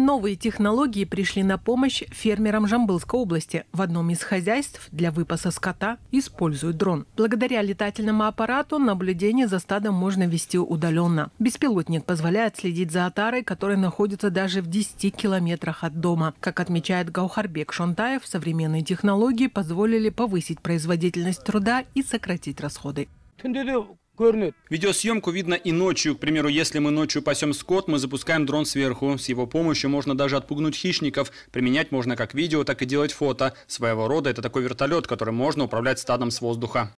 Новые технологии пришли на помощь фермерам Жамбылской области. В одном из хозяйств для выпаса скота используют дрон. Благодаря летательному аппарату наблюдение за стадом можно вести удаленно. Беспилотник позволяет следить за отарой, которая находится даже в 10 километрах от дома. Как отмечает Гаухарбек Шонтаев, современные технологии позволили повысить производительность труда и сократить расходы көрінеді видеосъемку видно и ночью к примеру если мы ночью пасем скот мы запускаем дрон сверху с его помощью можно даже отпугнуть хищников применять можно как видео так и делать фото своего рода это такой вертолет который можно управлять стадом с воздуха